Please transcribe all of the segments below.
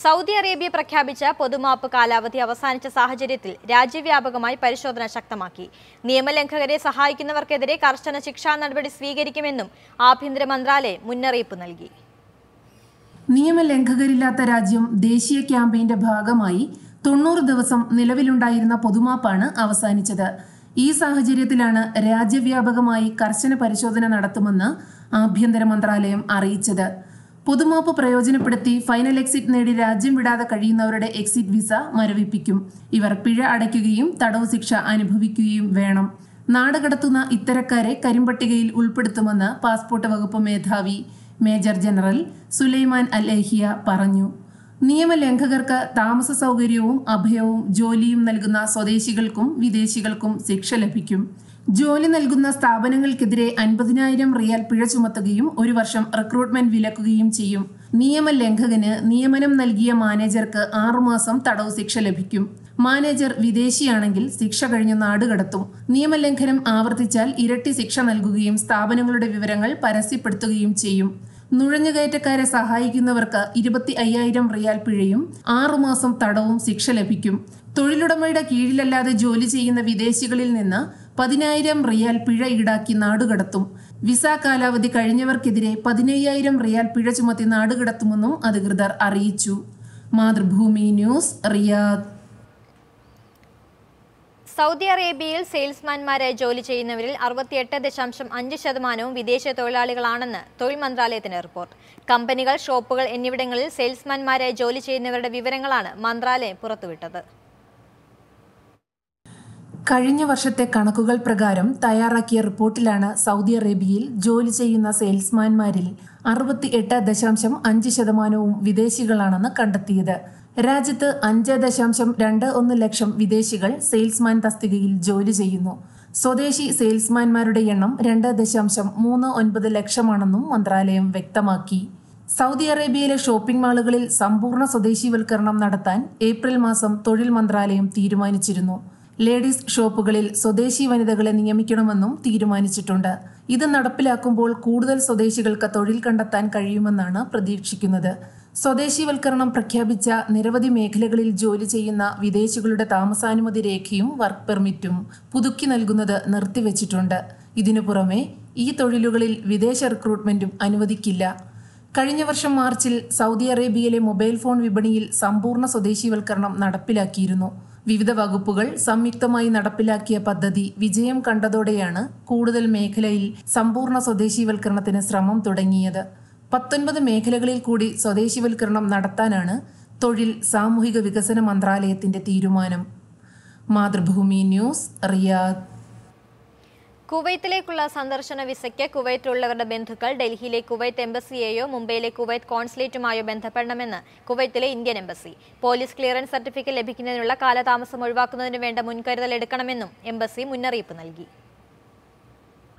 Saudi Arabia പ്രഖ്യാപിച്ച പൊതുമാപ്പ് കാലാവധി അവസാനിച്ച സാഹചര്യത്തിൽ രാജ്യവ്യാപകമായി പരിശോധന ശക്തമാക്കി നിയമലംഘകരെ സഹായിക്കുന്നവർക്കെതിരെ കർശന ശിക്ഷാ നടപടി സ്വീകരിക്കുമെന്നും ആഭ്യന്തര മന്ത്രാലയം മുന്നറിയിപ്പ് നൽകി നിയമലംഘകരില്ലാത്ത രാജ്യം ദേശീയ ക്യാമ്പയിന്റെ ഭാഗമായി തൊണ്ണൂറ് ദിവസം നിലവിലുണ്ടായിരുന്ന പൊതുമാപ്പാണ് അവസാനിച്ചത് ഈ സാഹചര്യത്തിലാണ് രാജ്യവ്യാപകമായി കർശന പരിശോധന നടത്തുമെന്ന് ആഭ്യന്തര മന്ത്രാലയം അറിയിച്ചത് പുതുമാപ്പ് പ്രയോജനപ്പെടുത്തി ഫൈനൽ എക്സിറ്റ് നേടി രാജ്യം വിടാതെ കഴിയുന്നവരുടെ എക്സിറ്റ് വിസ മരവിപ്പിക്കും ഇവർ പിഴ അടയ്ക്കുകയും തടവ് ശിക്ഷ അനുഭവിക്കുകയും വേണം നാടുകടത്തുന്ന ഇത്തരക്കാരെ കരിമ്പട്ടികയിൽ ഉൾപ്പെടുത്തുമെന്ന് പാസ്പോർട്ട് വകുപ്പ് മേധാവി major general Sulaiman Al Ehiya പറഞ്ഞു നിയമലംഘകർക്ക് താമസ സൗകര്യവും അഭയവും ജോലിയും നൽകുന്ന സ്വദേശികൾക്കും വിദേശികൾക്കും ശിക്ഷ ലഭിക്കും ജോലി നൽകുന്ന സ്ഥാപനങ്ങൾക്കെതിരെ അൻപതിനായിരം റിയാൽ പിഴ ചുമത്തുകയും ഒരു വർഷം റിക്രൂട്ട്മെന്റ് വിലക്കുകയും ചെയ്യും നിയമ ലംഘകന് നിയമനം നൽകിയ മാനേജർക്ക് ആറുമാസം തടവ് ശിക്ഷ ലഭിക്കും മാനേജർ വിദേശിയാണെങ്കിൽ ശിക്ഷ കഴിഞ്ഞ് നാടുകടത്തും നിയമലംഘനം ആവർത്തിച്ചാൽ ഇരട്ടി ശിക്ഷ നൽകുകയും സ്ഥാപനങ്ങളുടെ വിവരങ്ങൾ പരസ്യപ്പെടുത്തുകയും ചെയ്യും നുഴഞ്ഞുകയറ്റക്കാരെ സഹായിക്കുന്നവർക്ക് ഇരുപത്തി അയ്യായിരം റിയാൽ പിഴയും ആറുമാസം തടവും ശിക്ഷ ലഭിക്കും തൊഴിലുടമയുടെ കീഴിലല്ലാതെ ജോലി ചെയ്യുന്ന വിദേശികളിൽ നിന്ന് പതിനായിരം റിയാൽ പിഴ ഈടാക്കി നാടുകടത്തും വിസ കാലാവധി കഴിഞ്ഞവർക്കെതിരെ പതിനയ്യായിരം റിയാൽ പിഴ ചുമത്തി നാടുകടത്തുമെന്നും അധികൃതർ അറിയിച്ചു മാതൃഭൂമി ന്യൂസ് റിയാദ് സൗദി അറേബ്യയിൽ സെയിൽസ്മാൻമാരെ ജോലി ചെയ്യുന്നവരിൽ അറുപത്തിയെട്ട് ദശാംശം അഞ്ച് ശതമാനവും വിദേശ തൊഴിലാളികളാണെന്ന് തൊഴിൽ മന്ത്രാലയത്തിന്റെ റിപ്പോർട്ട് കമ്പനികൾ ഷോപ്പുകൾ എന്നിവിടങ്ങളിൽ സെയിൽസ്മാൻമാരെ ജോലി ചെയ്യുന്നവരുടെ വിവരങ്ങളാണ് മന്ത്രാലയം പുറത്തുവിട്ടത് കഴിഞ്ഞ വർഷത്തെ കണക്കുകൾ പ്രകാരം തയ്യാറാക്കിയ റിപ്പോർട്ടിലാണ് സൗദി അറേബ്യയിൽ ജോലി ചെയ്യുന്ന സെയിൽസ്മാൻമാരിൽ അറുപത്തി എട്ട് ദശാംശം അഞ്ച് ശതമാനവും വിദേശികളാണെന്ന് കണ്ടെത്തിയത് രാജ്യത്ത് അഞ്ച് ദശാംശം രണ്ട് ഒന്ന് ലക്ഷം വിദേശികൾ സെയിൽസ്മാൻ തസ്തികയിൽ ജോലി ചെയ്യുന്നു സ്വദേശി സെയിൽസ്മാൻമാരുടെ എണ്ണം രണ്ട് ദശാംശം മൂന്ന് ഒൻപത് ലക്ഷമാണെന്നും മന്ത്രാലയം വ്യക്തമാക്കി സൗദി അറേബ്യയിലെ ഷോപ്പിംഗ് മാളുകളിൽ സമ്പൂർണ്ണ സ്വദേശിവൽക്കരണം നടത്താൻ ഏപ്രിൽ മാസം തൊഴിൽ മന്ത്രാലയം തീരുമാനിച്ചിരുന്നു ലേഡീസ് ഷോപ്പുകളിൽ സ്വദേശി വനിതകളെ നിയമിക്കണമെന്നും തീരുമാനിച്ചിട്ടുണ്ട് ഇത് നടപ്പിലാക്കുമ്പോൾ കൂടുതൽ സ്വദേശികൾക്ക് തൊഴിൽ കണ്ടെത്താൻ കഴിയുമെന്നാണ് പ്രതീക്ഷിക്കുന്നത് സ്വദേശിവൽക്കരണം പ്രഖ്യാപിച്ച നിരവധി മേഖലകളിൽ ജോലി ചെയ്യുന്ന വിദേശികളുടെ താമസാനുമതി രേഖയും വർക്ക് പെർമിറ്റും പുതുക്കി നൽകുന്നത് നിർത്തിവച്ചിട്ടുണ്ട് ഇതിനു പുറമെ ഈ തൊഴിലുകളിൽ വിദേശ റിക്രൂട്ട്മെന്റും അനുവദിക്കില്ല കഴിഞ്ഞ വർഷം മാർച്ചിൽ സൗദി അറേബ്യയിലെ മൊബൈൽ ഫോൺ വിപണിയിൽ സമ്പൂർണ്ണ സ്വദേശിവൽക്കരണം നടപ്പിലാക്കിയിരുന്നു വിവിധ വകുപ്പുകൾ സംയുക്തമായി നടപ്പിലാക്കിയ പദ്ധതി വിജയം കണ്ടതോടെയാണ് കൂടുതൽ മേഖലയിൽ സമ്പൂർണ്ണ സ്വദേശീവൽക്കരണത്തിന് ശ്രമം തുടങ്ങിയത് പത്തൊൻപത് മേഖലകളിൽ കൂടി സ്വദേശീവൽക്കരണം നടത്താനാണ് തൊഴിൽ സാമൂഹിക വികസന മന്ത്രാലയത്തിന്റെ തീരുമാനം മാതൃഭൂമി ന്യൂസ് റിയാദ് കുവൈത്തിലേക്കുള്ള സന്ദർശന വിസയ്ക്ക് കുവൈറ്റിലുള്ളവരുടെ ബന്ധുക്കൾ ഡൽഹിയിലെ കുവൈത്ത് എംബസിയെയോ മുംബൈയിലെ കുവൈത്ത് കോൺസുലേറ്റുമായോ ബന്ധപ്പെടണമെന്ന് കുവൈത്തിലെ Indian embassy police clearance certificate ലഭിക്കുന്നതിനുള്ള കാലതാമസം ഒഴിവാക്കുന്നതിന് വേണ്ട മുൻകരുതൽ എടുക്കണമെന്നും എംബസി മുന്നറിയിപ്പ് നൽകി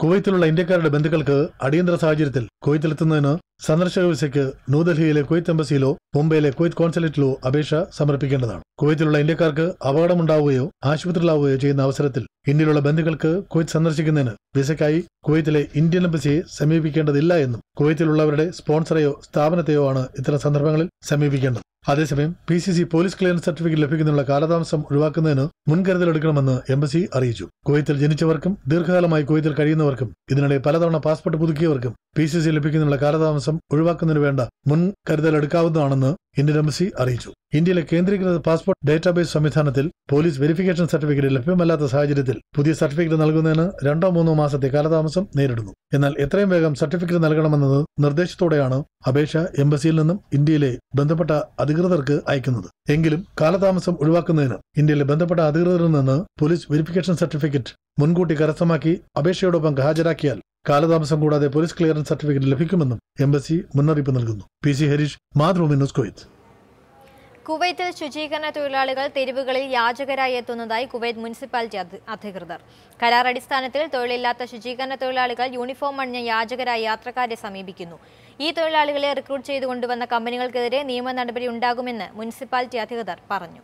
കുവൈത്തിലുള്ള ഇന്ത്യക്കാരുടെ ബന്ധുക്കൾക്ക് അടിയന്തര സാഹചര്യത്തിൽ കുവൈത്തിലെത്തുന്നതിന് സന്ദർശക വിസയ്ക്ക് ന്യൂഡൽഹിയിലെ കുവൈത്ത് എംബസിയിലോ മുംബൈയിലെ കുവൈത്ത് കോൺസുലേറ്റിലോ അപേക്ഷ സമർപ്പിക്കേണ്ടതാണ് കുവൈത്തിലുള്ള ഇന്ത്യക്കാർക്ക് അപകടമുണ്ടാവുകയോ ആശുപത്രിയിലാവുകയോ ചെയ്യുന്ന അവസരത്തിൽ ഇന്ത്യയിലുള്ള ബന്ധുക്കൾക്ക് കുവൈത്ത് സന്ദർശിക്കുന്നതിന് വിസയ്ക്കായി കുവൈത്തിലെ ഇന്ത്യൻ എംബസിയെ സമീപിക്കേണ്ടതില്ല എന്നും കുവൈത്തിലുള്ളവരുടെ സ്പോൺസറെയോ സ്ഥാപനത്തെയോ ആണ് ഇത്തരം സന്ദർഭങ്ങളിൽ സമീപിക്കേണ്ടത് അതേസമയം P C C police clearance certificate ലഭിക്കുന്നതിനുള്ള കാലതാമസം ഒഴിവാക്കുന്നതിന് മുൻകരുതലെടുക്കണമെന്ന് എംബസി അറിയിച്ചു കുവൈത്തിൽ ജനിച്ചവർക്കും ദീർഘകാലമായി കുവൈത്തിൽ കഴിയുന്നവർക്കും ഇതിനിടെ പലതവണ പാസ്പോർട്ട് പുതുക്കിയവർക്കും പി സി സി ലഭിക്കുന്നതിനുള്ള കാലതാമസം ഒഴിവാക്കുന്നതിന് വേണ്ട മുൻകരുതലെടുക്കാവുന്നതാണെന്ന് ഇന്ത്യൻ എംബസി അറിയിച്ചു ഇന്ത്യയിലെ കേന്ദ്രീകൃത പാസ്പോർട്ട് ഡേറ്റാബേസ് സംവിധാനത്തിൽ പോലീസ് വെരിഫിക്കേഷൻ സർട്ടിഫിക്കറ്റ് ലഭ്യമല്ലാത്ത സാഹചര്യത്തിൽ പുതിയ സർട്ടിഫിക്കറ്റ് നൽകുന്നതിന് രണ്ടോ മൂന്നോ മാസത്തെ കാലതാമസം താമസം നേരിടുന്നു എന്നാൽ എത്രയും വേഗം സർട്ടിഫിക്കറ്റ് നൽകണമെന്നത് നിർദ്ദേശത്തോടെയാണ് അപേക്ഷ എംബസിയിൽ നിന്നും ഇന്ത്യയിലെ ബന്ധപ്പെട്ട അധികൃതർക്ക് അയക്കുന്നത് എങ്കിലും കാലതാമസം ഒഴിവാക്കുന്നതിന് ഇന്ത്യയിലെ ബന്ധപ്പെട്ട അധികൃതരിൽ നിന്ന് പോലീസ് വെരിഫിക്കേഷൻ സർട്ടിഫിക്കറ്റ് മുൻകൂട്ടി കരസ്ഥമാക്കി അപേക്ഷയോടൊപ്പം ഹാജരാക്കിയാൽ കാലതാമസം കൂടാതെ പോലീസ് ക്ലിയറൻസ് സർട്ടിഫിക്കറ്റ് ലഭിക്കുമെന്നും എംബസി മുന്നറിയിപ്പ് നൽകുന്നു P C Harish Mathrubhumi News കുവൈത്തിൽ ശുചീകരണ തൊഴിലാളികൾ തെരുവുകളിൽ യാചകരായി എത്തുന്നതായി കുവൈത്ത് മുനിസിപ്പാലിറ്റി അധികൃതർ കരാർ അടിസ്ഥാനത്തിൽ തൊഴിലില്ലാത്ത ശുചീകരണ തൊഴിലാളികൾ യൂണിഫോം അണിഞ്ഞ യാചകരായി യാത്രക്കാരെ സമീപിക്കുന്നു ഈ തൊഴിലാളികളെ റിക്രൂട്ട് ചെയ്തു കൊണ്ടുവന്ന കമ്പനികൾക്കെതിരെ നിയമ നടപടി ഉണ്ടാകുമെന്ന് മുനിസിപ്പാലിറ്റി അധികൃതർ പറഞ്ഞു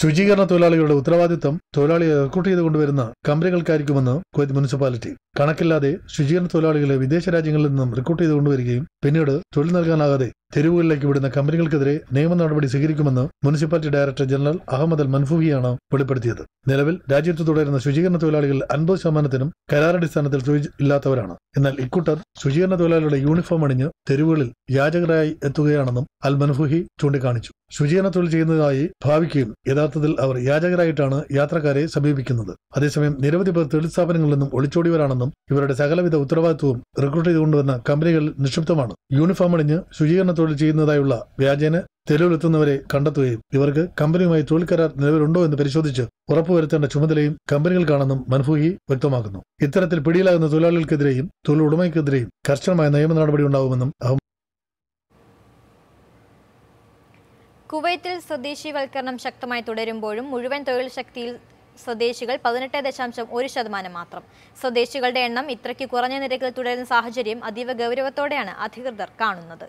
ശുചീകരണ തൊഴിലാളികളുടെ ഉത്തരവാദിത്തം തൊഴിലാളിയെ റിക്രൂട്ട് ചെയ്ത് കൊണ്ടുവരുന്ന കമ്പനികൾക്കായിരിക്കുമെന്ന് കുവൈത്ത് മുനിസിപ്പാലിറ്റി കണക്കില്ലാതെ ശുചീകരണ തൊഴിലാളികളെ വിദേശ രാജ്യങ്ങളിൽ നിന്നും റിക്രൂട്ട് ചെയ്ത് കൊണ്ടുവരികയും പിന്നീട് തൊഴിൽ നൽകാനാകാതെ തെരുവുകളിലേക്ക് വിടുന്ന കമ്പനികൾക്കെതിരെ നിയമ നടപടി സ്വീകരിക്കുമെന്ന് municipality director general Ahmed Al മൻഫൂഹിയാണ് വെളിപ്പെടുത്തിയത് നിലവിൽ രാജ്യത്ത് തുടരുന്ന ശുചീകരണ തൊഴിലാളികൾ അൻപത് ശതമാനത്തിനും കരാറടിസ്ഥാനത്തിൽ ഇല്ലാത്തവരാണ് എന്നാൽ ഇക്കൂട്ടർ ശുചീകരണ തൊഴിലാളികളുടെ യൂണിഫോം അണിഞ്ഞ് തെരുവുകളിൽ യാചകരായി എത്തുകയാണെന്നും അൽ മൻഫൂഹി ചൂണ്ടിക്കാണിച്ചു ശുചീകരണ തൊഴിൽ ചെയ്യുന്നതായി ഭാവിക്കുകയും യഥാർത്ഥത്തിൽ അവർ യാചകരായിട്ടാണ് യാത്രക്കാരെ സമീപിക്കുന്നത് അതേസമയം നിരവധി പേർ തൊഴിൽ സ്ഥാപനങ്ങളിൽ നിന്നും ഒളിച്ചോടിയവരാണെന്നും ഇവരുടെ സകലവിധ ഉത്തരവാദിത്വവും റിക്രൂട്ട് ചെയ്തുകൊണ്ടുവന്ന കമ്പനികളിൽ നിക്ഷിപ്തമാണ് യൂണിഫോം അണിഞ്ഞ് ശുചീകരണ തൊഴിൽ ചെയ്യുന്നതായുള്ള വ്യാജേന തെരുവിലെത്തുന്നവരെ കണ്ടെത്തുകയും ഇവർക്ക് കമ്പനിയുമായി തൊഴിൽ കരാർ നിലവിലുണ്ടോ എന്ന് പരിശോധിച്ച് ഉറപ്പുവരുത്തേണ്ട ചുമതലയും കമ്പനികൾക്കാണെന്നും മൻഫൂഹി വ്യക്തമാക്കുന്നു ഇത്തരത്തിൽ പിടിയിലാകുന്ന തൊഴിലാളികൾക്കെതിരെയും തൊഴിൽ ഉടമയ്ക്കെതിരെയും കർശനമായ നിയമ നടപടി ഉണ്ടാകുമെന്നും കുവൈത്തിൽ സ്വദേശീവൽക്കരണം ശക്തമായി തുടരുമ്പോഴും മുഴുവൻ തൊഴിൽ ശക്തിയിൽ സ്വദേശികൾ പതിനെട്ട് ദശാംശം ഒരു ശതമാനം മാത്രം സ്വദേശികളുടെ എണ്ണം ഇത്രയ്ക്ക് കുറഞ്ഞ നിരക്കിൽ തുടരുന്ന സാഹചര്യം അതീവ ഗൗരവത്തോടെയാണ് അധികൃതർ കാണുന്നത്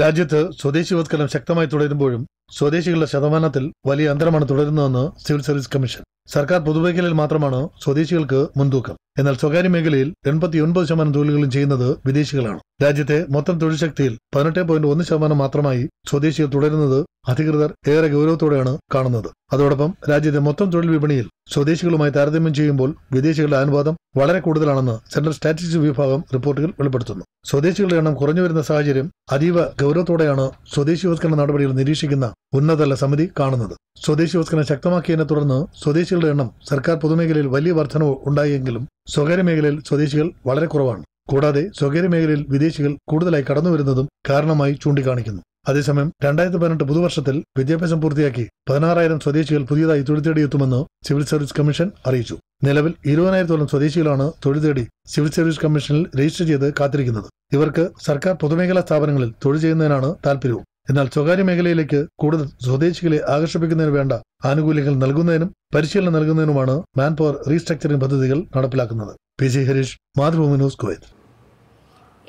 രാജ്യത്ത് സ്വദേശിവത്കരണം ശക്തമായി തുടരുമ്പോഴും സ്വദേശികളുടെ ശതമാനത്തിൽ വലിയ അന്തരമാണ് തുടരുന്നതെന്ന് സിവിൽ സർവീസ് കമ്മീഷൻ സർക്കാർ പൊതുമേഖലയിൽ മാത്രമാണ് സ്വദേശികൾക്ക് മുൻതൂക്കം എന്നാൽ സ്വകാര്യ മേഖലയിൽ എൺപത്തിയൊൻപത് ശതമാനം തൊഴിലുകളും ചെയ്യുന്നത് വിദേശികളാണ് രാജ്യത്തെ മൊത്തം തൊഴിൽ ശക്തിയിൽ പതിനെട്ട് പോയിന്റ് ഒന്ന് ശതമാനം മാത്രമായി സ്വദേശികൾ തുടരുന്നത് അധികൃതർ ഏറെ ഗൗരവത്തോടെയാണ് കാണുന്നത് അതോടൊപ്പം രാജ്യത്തെ മൊത്തം തൊഴിൽ വിപണിയിൽ സ്വദേശികളുമായി താരതമ്യം ചെയ്യുമ്പോൾ വിദേശികളുടെ അനുപാതം വളരെ കൂടുതലാണെന്ന് സെൻട്രൽ സ്റ്റാറ്റിസ്റ്റിക്സ് വിഭാഗം റിപ്പോർട്ടുകൾ വെളിപ്പെടുത്തുന്നു സ്വദേശികളുടെ എണ്ണം കുറഞ്ഞു വരുന്ന സാഹചര്യം അതീവ ഗൗരവത്തോടെയാണ് സ്വദേശിവത്കരണ നടപടികൾ നിരീക്ഷിക്കുന്ന ഉന്നതതല സമിതി കാണുന്നത് സ്വദേശിവത്കരണം ശക്തമാക്കിയതിനെ തുടർന്ന് സ്വദേശികളുടെ എണ്ണം സർക്കാർ പൊതുമേഖലയിൽ വലിയ വർധനവ് ഉണ്ടായെങ്കിലും സ്വകാര്യ മേഖലയിൽ സ്വദേശികൾ വളരെ കുറവാണ് കൂടാതെ സ്വകാര്യ മേഖലയിൽ വിദേശികൾ കൂടുതലായി കടന്നുവരുന്നതും കാരണമായി ചൂണ്ടിക്കാണിക്കുന്നു അതേസമയം രണ്ടായിരത്തി പതിനെട്ട് പുതുവർഷത്തിൽ വിദ്യാഭ്യാസം പൂർത്തിയാക്കി പതിനാറായിരം സ്വദേശികൾ പുതിയതായി തൊഴിൽ തേടിയെത്തുമെന്ന് സിവിൽ സർവീസ് കമ്മീഷൻ അറിയിച്ചു നിലവിൽ ഇരുപതിനായിരത്തോളം സ്വദേശികളാണ് തൊഴിൽ തേടി സിവിൽ സർവീസ് കമ്മീഷനിൽ രജിസ്റ്റർ ചെയ്ത് കാത്തിരിക്കുന്നത് ഇവർക്ക് സർക്കാർ പൊതുമേഖലാ സ്ഥാപനങ്ങളിൽ തൊഴിൽ ചെയ്യുന്നതിനാണ് താൽപര്യവും എന്നാൽ സ്വകാര്യ മേഖലയിലേക്ക് കൂടുതൽ സ്വദേശികളെ ആകർഷിപ്പിക്കുന്നതിന് വേണ്ട ആനുകൂല്യങ്ങൾ നൽകുന്നതിനും പരിശീലനം നൽകുന്നതിനുമാണ് മാൻ പവർ റീസ്ട്രക്ചറിംഗ് പദ്ധതികൾ നടപ്പിലാക്കുന്നത് P Harish Mathrubhumi News Kuwait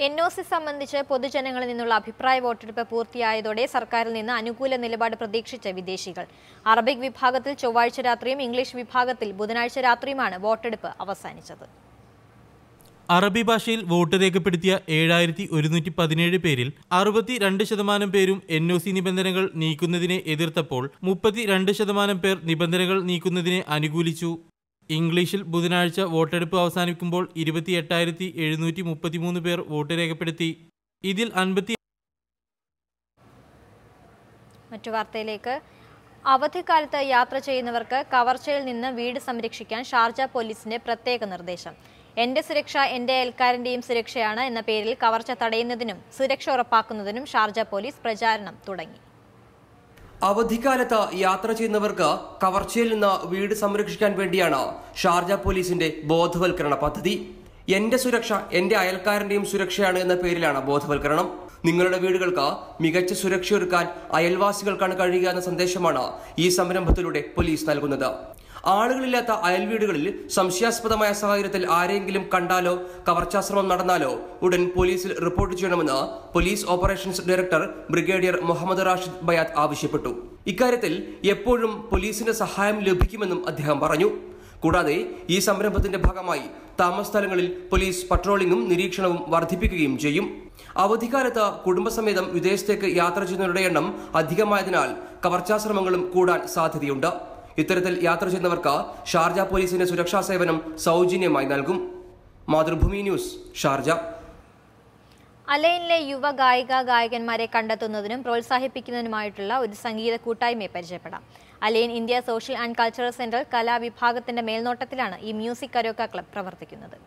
N O C സംബന്ധിച്ച് പൊതുജനങ്ങളിൽ നിന്നുള്ള അഭിപ്രായ വോട്ടെടുപ്പ് പൂർത്തിയായതോടെ സർക്കാരിൽ നിന്ന് അനുകൂല നിലപാട് പ്രതീക്ഷിച്ച വിദേശികൾ അറബിക് വിഭാഗത്തിൽ ചൊവ്വാഴ്ച രാത്രിയും ഇംഗ്ലീഷ് വിഭാഗത്തിൽ ബുധനാഴ്ച രാത്രിയുമാണ് വോട്ടെടുപ്പ് അവസാനിച്ചത് അറബി ഭാഷയിൽ വോട്ട് രേഖപ്പെടുത്തിയ ഏഴായിരത്തി ഒരുന്നൂറ്റി പതിനേഴ് പേരിൽ അറുപത്തി രണ്ട് ശതമാനം പേരും എൻ ഒ സി നിബന്ധനകൾ നീക്കുന്നതിനെ എതിർത്തപ്പോൾ മുപ്പത്തി രണ്ട് ശതമാനം പേർ നിബന്ധനകൾ നീക്കുന്നതിനെ അനുകൂലിച്ചു ഇംഗ്ലീഷിൽ ബുധനാഴ്ച വോട്ടെടുപ്പ് അവസാനിക്കുമ്പോൾ ഇരുപത്തി എട്ടായിരത്തി എഴുന്നൂറ്റി മുപ്പത്തിമൂന്ന് പേർ വോട്ട് രേഖപ്പെടുത്തി ഇതിൽ അൻപത്തി മറ്റു വാർത്തയിലേക്ക് അവധിക്കാലത്ത് യാത്ര ചെയ്യുന്നവർക്ക് കവർച്ചയിൽ നിന്ന് വീട് സംരക്ഷിക്കാൻ ഷാർജ പോലീസിന്റെ പ്രത്യേക നിർദ്ദേശം എന്റെ സുരക്ഷ എന്റെ അയൽക്കാരന്റെയും സുരക്ഷയാണ് എന്ന പേരിൽ കവർച്ച തടയുന്നതിനും സുരക്ഷ ഉറപ്പാക്കുന്നതിനും ഷാർജ പോലീസ് പ്രചാരണം തുടങ്ങി അവധിക്കാലത്ത് യാത്ര ചെയ്യുന്നവർക്ക് കവർച്ചയിൽ നിന്ന് വീട് സംരക്ഷിക്കാൻ വേണ്ടിയാണ് ഷാർജ പോലീസിന്റെ ബോധവൽക്കരണ പദ്ധതി എന്റെ സുരക്ഷ എന്റെ അയൽക്കാരന്റെയും സുരക്ഷയാണ് എന്ന പേരിലാണ് ബോധവൽക്കരണം നിങ്ങളുടെ വീടുകൾക്ക് മികച്ച ഒരുക്കാൻ അയൽവാസികൾക്കാണ് കഴിയുക എന്ന സന്ദേശമാണ് ഈ സംരംഭത്തിലൂടെ പോലീസ് നൽകുന്നത് ആളുകളില്ലാത്ത അയൽവീടുകളിൽ സംശയാസ്പദമായ സാഹചര്യത്തിൽ ആരെങ്കിലും കണ്ടാലോ കവർച്ചാശ്രമം നടന്നാലോ ഉടൻ പോലീസിൽ റിപ്പോർട്ട് ചെയ്യണമെന്ന് police operations director brigadier Mohammed Rashid Bayat ആവശ്യപ്പെട്ടു ഇക്കാര്യത്തിൽ എപ്പോഴും പോലീസിന്റെ സഹായം ലഭിക്കുമെന്നും അദ്ദേഹം പറഞ്ഞു കൂടാതെ ഈ സംരംഭത്തിന്റെ ഭാഗമായി താമസ സ്ഥലങ്ങളിൽ പോലീസ് പട്രോളിംഗും നിരീക്ഷണവും വർദ്ധിപ്പിക്കുകയും ചെയ്യും അവധിക്കാലത്ത് കുടുംബസമേതം വിദേശത്തേക്ക് യാത്ര ചെയ്യുന്നവരുടെ എണ്ണം അധികമായതിനാൽ കവർച്ചാശ്രമങ്ങളും കൂടാൻ സാധ്യതയുണ്ട് ഇത്തരത്തിൽ യാത്ര ചെയ്യുന്നവർക്ക് ഷാർജ പോലീസിന്റെ സുരക്ഷാ സേവനം സൗജന്യമായി നൽകും മാതൃഭൂമി ന്യൂസ് ഷാർജ അലൈനിലെ യുവ ഗായിക ഗായകന്മാരെ കണ്ടെത്തുന്നതിനും പ്രോത്സാഹിപ്പിക്കുന്നതിനുമായിട്ടുള്ള ഒരു സംഗീത കൂട്ടായ്മയെ പരിചയപ്പെടാം Al Ain India Social and Cultural Centre കലാവിഭാഗത്തിന്റെ മേൽനോട്ടത്തിലാണ് ഈ മ്യൂസിക് കരോക്ക ക്ലബ് പ്രവർത്തിക്കുന്നത്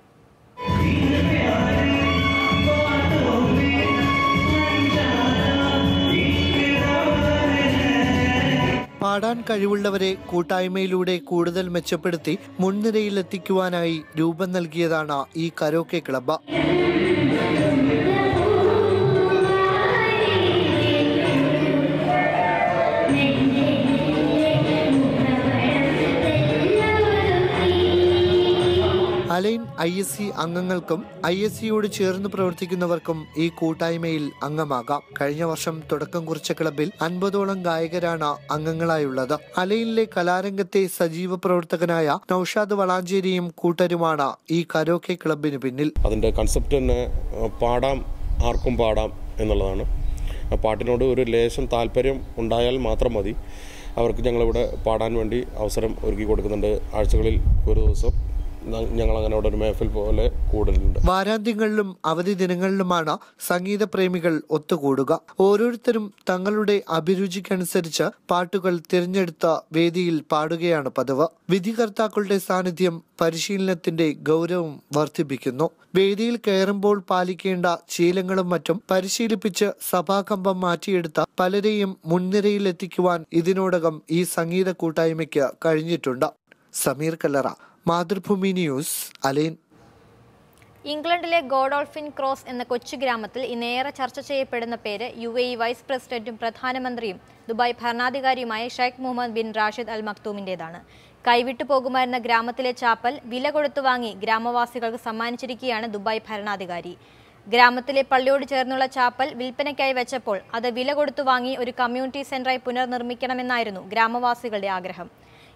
പാടാൻ കഴിവുള്ളവരെ കൂട്ടായ്മയിലൂടെ കൂടുതൽ മെച്ചപ്പെടുത്തി മുൻനിരയിലെത്തിക്കുവാനായി രൂപം നൽകിയതാണ് ഈ karaoke club Al Ain I S C അംഗങ്ങൾക്കും ഐ എസ് സിയോട് ചേർന്ന് പ്രവർത്തിക്കുന്നവർക്കും ഈ കൂട്ടായ്മയിൽ അംഗമാകാം കഴിഞ്ഞ വർഷം തുടക്കം കുറിച്ച ക്ലബിൽ അൻപതോളം ഗായകരാണ് അംഗങ്ങളായുള്ളത് അലൈനിലെ കലാരംഗത്തെ സജീവ പ്രവർത്തകനായ നൌഷാദ് വളാഞ്ചേരിയും കൂട്ടരുമാണ് ഈ കരോക്കെ ക്ലബിന് പിന്നിൽ അതിന്റെ കൺസെപ്റ്റ് തന്നെ പാടാം ആർക്കും പാടാം എന്നുള്ളതാണ് പാട്ടിനോട് ഒരു ലേശം താല്പര്യം ഉണ്ടായാൽ മാത്രം മതി അവർക്ക് ഞങ്ങളിവിടെ പാടാൻ വേണ്ടി അവസരം ഒരുക്കി കൊടുക്കുന്നുണ്ട് ആഴ്ചകളിൽ ഒരു ദിവസം ഞങ്ങൾ അങ്ങനെ ഒരു മേഫിൽ പോലെ കൂടലുണ്ട് വാരാന്ത്യങ്ങളിലും അവധി ദിനങ്ങളിലുമാണ് സംഗീത പ്രേമികൾ ഒത്തുകൂടുക ഓരോരുത്തരും തങ്ങളുടെ അഭിരുചിക്കനുസരിച്ച് പാട്ടുകൾ തിരഞ്ഞെടുത്ത വേദിയിൽ പാടുകയാണ് പതിവ് വിധികർത്താക്കളുടെ സാന്നിധ്യം പരിശീലനത്തിന്റെ ഗൗരവം വർദ്ധിപ്പിക്കുന്നു വേദിയിൽ കയറുമ്പോൾ പാലിക്കേണ്ട ശീലങ്ങളും മറ്റും പരിശീലിപ്പിച്ച് സഭാകമ്പം മാറ്റിയെടുത്ത പലരെയും മുൻനിരയിലെത്തിക്കുവാൻ ഇതിനോടകം ഈ സംഗീത കൂട്ടായ്മയ്ക്ക് കഴിഞ്ഞിട്ടുണ്ട് സമീർ കല്ലറ മാതൃഭൂമി ന്യൂസ് അലൈൻ ഇംഗ്ലണ്ടിലെ ഗോഡോൾഫിൻ ക്രോസ് എന്ന കൊച്ചു ഗ്രാമത്തിൽ ഇന്നേറെ ചർച്ച ചെയ്യപ്പെടുന്ന പേര് യു എ വൈസ് പ്രസിഡന്റും പ്രധാനമന്ത്രിയും ദുബായ് ഭരണാധികാരിയുമായ Sheikh Mohammed bin Rashid Al മക്തൂമിൻ്റേതാണ് കൈവിട്ടു പോകുമായിരുന്ന ഗ്രാമത്തിലെ ചാപ്പൽ വില കൊടുത്തു വാങ്ങി ഗ്രാമവാസികൾക്ക് സമ്മാനിച്ചിരിക്കുകയാണ് ദുബായ് ഭരണാധികാരി ഗ്രാമത്തിലെ പള്ളിയോട് ചേർന്നുള്ള ചാപ്പൽ വിൽപ്പനയ്ക്കായി വെച്ചപ്പോൾ അത് വില കൊടുത്തു വാങ്ങി ഒരു കമ്മ്യൂണിറ്റി സെന്ററായി പുനർനിർമ്മിക്കണമെന്നായിരുന്നു ഗ്രാമവാസികളുടെ ആഗ്രഹം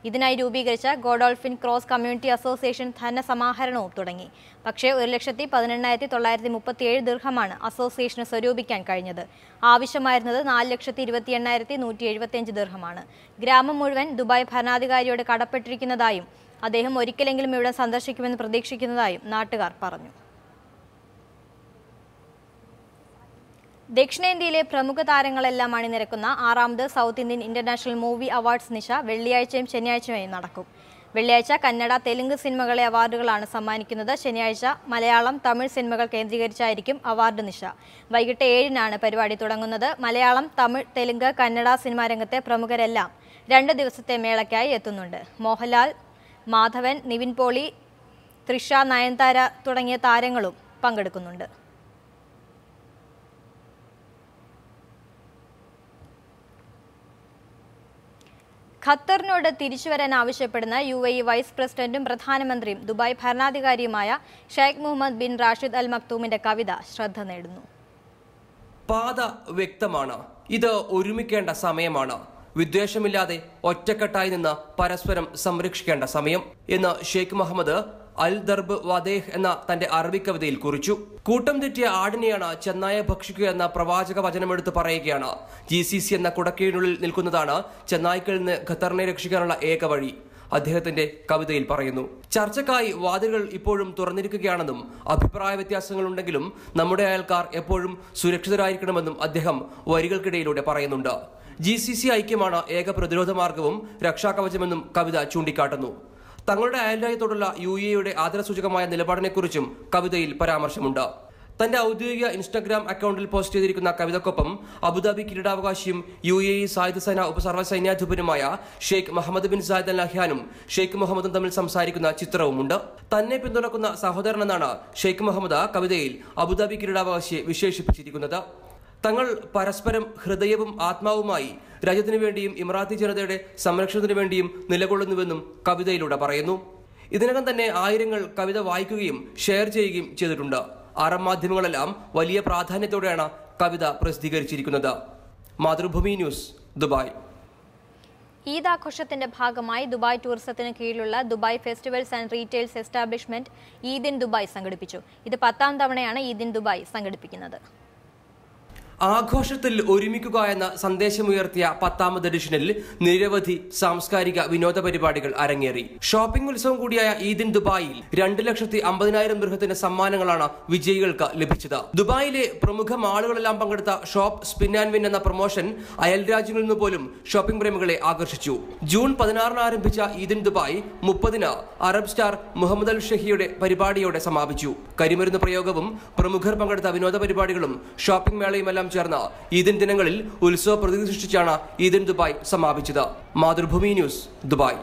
ഇതിനായി രൂപീകരിച്ച ഗോഡോൾഫിൻ ക്രോസ് കമ്മ്യൂണിറ്റി അസോസിയേഷൻ ധനസമാഹരണവും തുടങ്ങി പക്ഷേ ഒരു ലക്ഷത്തി പതിനെണ്ണായിരത്തി തൊള്ളായിരത്തി ഏഴ് ദീർഘമാണ് അസോസിയേഷന് സ്വരൂപിക്കാൻ കഴിഞ്ഞത് ആവശ്യമായിരുന്നത് നാല് ലക്ഷത്തി ഇരുപത്തി എണ്ണായിരത്തി നൂറ്റി എഴുപത്തിയഞ്ച് ദീർഘമാണ് ഗ്രാമം മുഴുവൻ ദുബായ് ഭരണാധികാരിയോട് കടപ്പെട്ടിരിക്കുന്നതായും അദ്ദേഹം ഒരിക്കലെങ്കിലും ഇവിടെ സന്ദർശിക്കുമെന്ന് പ്രതീക്ഷിക്കുന്നതായും നാട്ടുകാർ പറഞ്ഞു ദക്ഷിണേന്ത്യയിലെ പ്രമുഖ താരങ്ങളെല്ലാം അണിനിരക്കുന്ന ആറാമത് South Indian International Movie Awards നിശ വെള്ളിയാഴ്ചയും ശനിയാഴ്ചയും നടക്കും വെള്ളിയാഴ്ച കന്നഡ തെലുങ്ക് സിനിമകളെ അവാർഡുകളാണ് സമ്മാനിക്കുന്നത് ശനിയാഴ്ച മലയാളം തമിഴ് സിനിമകൾ കേന്ദ്രീകരിച്ചായിരിക്കും അവാർഡ് നിശ വൈകിട്ട് ഏഴിനാണ് പരിപാടി തുടങ്ങുന്നത് മലയാളം തമിഴ് തെലുങ്ക് കന്നഡ സിനിമാ രംഗത്തെ പ്രമുഖരെല്ലാം രണ്ട് ദിവസത്തെ മേളയ്ക്കായി എത്തുന്നുണ്ട് മോഹൻലാൽ മാധവൻ നിവിൻ പോളി തൃഷ നയൻതാര തുടങ്ങിയ താരങ്ങളും പങ്കെടുക്കുന്നുണ്ട് ഖത്തറിനോട് തിരിച്ചുവരാൻ ആവശ്യപ്പെടുന്ന യു എ ഇ വൈസ് പ്രസിഡന്റും പ്രധാനമന്ത്രിയും ദുബായ് ഭരണാധികാരിയുമായ Sheikh Mohammed bin Rashid Al മക്തൂമിന്റെ കവിത ശ്രദ്ധ നേടുന്നു പാത വ്യക്തമാണ് ഇത് ഒരുമിക്കേണ്ട സമയമാണ് വിദ്വേഷമില്ലാതെ ഒറ്റക്കെട്ടായി നിന്ന് പരസ്പരം സംരക്ഷിക്കേണ്ട സമയം എന്ന് ഷെയ്ഖ് മുഹമ്മദ് അൽ ദർബ് വദേഹ് എന്ന തന്റെ അറബി കവിതയിൽ കുറിച്ചു കൂട്ടം തെറ്റിയ ആടിനെയാണ് ചെന്നായ ഭക്ഷിക്കുക എന്ന പ്രവാചക വചനമെടുത്ത് പറയുകയാണ് ജി സി സി എന്ന കുടക്കീഴിനുള്ളിൽ നിൽക്കുന്നതാണ് ചെന്നായ്ക്കിൽ നിന്ന് ഖത്തറിനെ രക്ഷിക്കാനുള്ള ഏക വഴി അദ്ദേഹത്തിന്റെ കവിതയിൽ പറയുന്നു ചർച്ചക്കായി വാതിലുകൾ ഇപ്പോഴും തുറന്നിരിക്കുകയാണെന്നും അഭിപ്രായ വ്യത്യാസങ്ങളുണ്ടെങ്കിലും നമ്മുടെ അയൽക്കാർ എപ്പോഴും സുരക്ഷിതരായിരിക്കണമെന്നും അദ്ദേഹം വരികൾക്കിടയിലൂടെ പറയുന്നുണ്ട് ജി സി സി ഐക്യമാണ് ഏക പ്രതിരോധ മാർഗവും രക്ഷാകവചമെന്നും കവിത ചൂണ്ടിക്കാട്ടുന്നു തങ്ങളുടെ അയൽരാജ്യത്തോടുള്ള യു യുടെ ആദരസൂചകമായ നിലപാടിനെക്കുറിച്ചും കവിതയിൽ പരാമർശമുണ്ട് തന്റെ ഔദ്യോഗിക ഇൻസ്റ്റാഗ്രാം അക്കൗണ്ടിൽ പോസ്റ്റ് ചെയ്തിരിക്കുന്ന കവിതക്കൊപ്പം അബുദാബി കിരീടാവകാശിയും യു എ ഇ സായുധസേന ഉപസർവസൈന്യാധിപനുമായ Sheikh Mohammed bin Zayed Al അഹ്യാനും ഷെയ്ഖ് മുഹമ്മദും തമ്മിൽ സംസാരിക്കുന്ന ചിത്രവുമുണ്ട് തന്നെ പിന്തുണക്കുന്ന സഹോദരനെന്നാണ് ഷെയ്ഖ് മുഹമ്മദ് കവിതയിൽ അബുദാബി കിരീടാവകാശിയെ വിശേഷിപ്പിച്ചിരിക്കുന്നത് തങ്ങൾ പരസ്പരം ഹൃദയവും ആത്മാവുമായി രാജ്യത്തിനു വേണ്ടിയും ഇമറാത്തി ജനതയുടെ സംരക്ഷണത്തിനു വേണ്ടിയും നിലകൊള്ളുന്നുവെന്നും കവിതയിലൂടെ പറയുന്നു ഇതിനകം തന്നെ ആയിരങ്ങൾ കവിത വായിക്കുകയും ഷെയർ ചെയ്യുകയും ചെയ്തിട്ടുണ്ട് ആറാം മാധ്യമങ്ങളെല്ലാം വലിയ പ്രാധാന്യത്തോടെയാണ് കവിത പ്രസിദ്ധീകരിച്ചിരിക്കുന്നത് മാതൃഭൂമി ന്യൂസ് ദുബായ് ഈദ് ആഘോഷത്തിന്റെ ഭാഗമായി ദുബായ് ടൂറിസത്തിന് കീഴിലുള്ള Dubai Festivals and Retails Establishment Eid in Dubai സംഘടിപ്പിച്ചു ഇത് പത്താം തവണയാണ് ഈദിൻ ദുബായ് സംഘടിപ്പിക്കുന്നത് ആഘോഷത്തിൽ ഒരുമിക്കുക എന്ന സന്ദേശമുയർത്തിയ പത്താമത് എഡിഷനിൽ നിരവധി സാംസ്കാരിക വിനോദ പരിപാടികൾ അരങ്ങേറി ഷോപ്പിംഗ് ഉത്സവം കൂടിയായ ഈദിൻ ദുബായിൽ രണ്ടു ലക്ഷത്തി അമ്പതിനായിരം ദൃഹത്തിന്റെ സമ്മാനങ്ങളാണ് വിജയികൾക്ക് ലഭിച്ചത് ദുബായിലെ പ്രമുഖ മാളുകളെല്ലാം പങ്കെടുത്ത ഷോപ്പ് സ്പിൻ ആൻഡ് വിൻ എന്ന പ്രൊമോഷൻ അയൽ രാജ്യങ്ങളിൽ നിന്ന് പോലും ഷോപ്പിംഗ് പ്രേമികളെ ആകർഷിച്ചു ജൂൺ പതിനാറിന് ആരംഭിച്ച ഈദിൻ ദുബായ് മുപ്പതിന് അറബ് സ്റ്റാർ മുഹമ്മദ് അൽ ഷഹിയുടെ പരിപാടിയോടെ സമാപിച്ചു കരിമരുന്ന് പ്രയോഗവും പ്രമുഖർ പങ്കെടുത്ത വിനോദ പരിപാടികളും ഷോപ്പിംഗ് മേളയുമെല്ലാം ചേർന്ന് ഈദൻ ദിനങ്ങളിൽ ഉത്സവ പ്രതിനിധി സൃഷ്ടിച്ചാണ് ഈദൻ ദുബായ് സമാപിച്ചത് മാതൃഭൂമി ന്യൂസ് ദുബായ്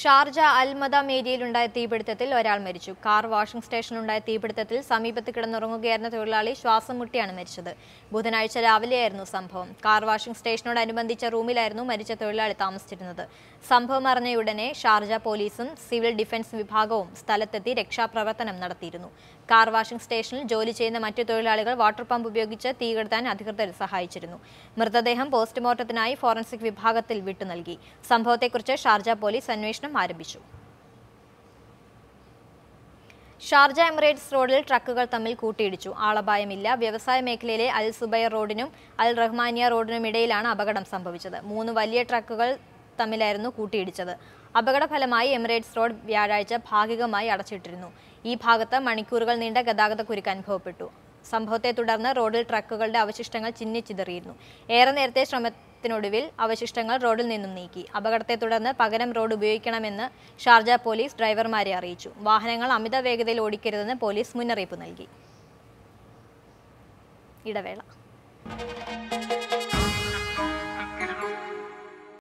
ഷാർജ മദ ഏരിയയിലുണ്ടായ തീപിടുത്തത്തിൽ ഒരാൾ മരിച്ചു കാർ വാഷിംഗ് സ്റ്റേഷനിലുണ്ടായ തീപിടുത്തത്തിൽ സമീപത്ത് കിടന്നുറങ്ങുകയായിരുന്ന തൊഴിലാളി ശ്വാസം മുട്ടിയാണ് മരിച്ചത് ബുധനാഴ്ച രാവിലെയായിരുന്നു സംഭവം കാർ വാഷിംഗ് സ്റ്റേഷനോടനുബന്ധിച്ച റൂമിലായിരുന്നു മരിച്ച തൊഴിലാളി താമസിച്ചിരുന്നത് സംഭവം അറിഞ്ഞയുടനെ ഷാർജ പോലീസും സിവിൽ ഡിഫൻസ് വിഭാഗവും സ്ഥലത്തെത്തി രക്ഷാപ്രവർത്തനം നടത്തിയിരുന്നു കാർ വാഷിംഗ് സ്റ്റേഷനിൽ ജോലി ചെയ്യുന്ന മറ്റു തൊഴിലാളികൾ വാട്ടർ പമ്പ് ഉപയോഗിച്ച് തീകെടുത്താൻ അധികൃതർ സഹായിച്ചിരുന്നു മൃതദേഹം പോസ്റ്റ്മോർട്ടത്തിനായി ഫോറൻസിക് വിഭാഗത്തിൽ വിട്ടു നൽകി സംഭവത്തെക്കുറിച്ച് ഷാർജ പോലീസ് അന്വേഷണം ആരംഭിച്ചു ഷാർജ എമിറേറ്റ്സ് റോഡിൽ ട്രക്കുകൾ തമ്മിൽ കൂട്ടിയിടിച്ചു ആളപായമില്ല വ്യവസായ മേഖലയിലെ അൽ സുബൈർ റോഡിനും അൽ റഹ്മാനിയ റോഡിനും ഇടയിലാണ് അപകടം സംഭവിച്ചത് മൂന്ന് വലിയ ട്രക്കുകൾ തമ്മിലായിരുന്നു കൂട്ടിയിടിച്ചത് അപകടഫലമായി എമിറേറ്റ്സ് റോഡ് വ്യാഴാഴ്ച ഭാഗികമായി അടച്ചിട്ടിരുന്നു ഈ ഭാഗത്ത് മണിക്കൂറുകൾ നീണ്ട ഗതാഗതക്കുരുക്ക് അനുഭവപ്പെട്ടു സംഭവത്തെ തുടർന്ന് റോഡിൽ ട്രക്കുകളുടെ അവശിഷ്ടങ്ങൾ ചിഹ്നിച്ചിതറിയിരുന്നു ഏറെ നേരത്തെ ശ്രമ സമരത്തിനൊടുവിൽ അവശിഷ്ടങ്ങൾ റോഡിൽ നിന്നും നീക്കി അപകടത്തെ തുടർന്ന് പകരം റോഡ് ഉപയോഗിക്കണമെന്ന് ഷാർജ പോലീസ് ഡ്രൈവർമാരെ അറിയിച്ചു വാഹനങ്ങൾ അമിത വേഗതയിൽ ഓടിക്കരുതെന്ന് പോലീസ് മുന്നറിയിപ്പ് നൽകി ഇടവേള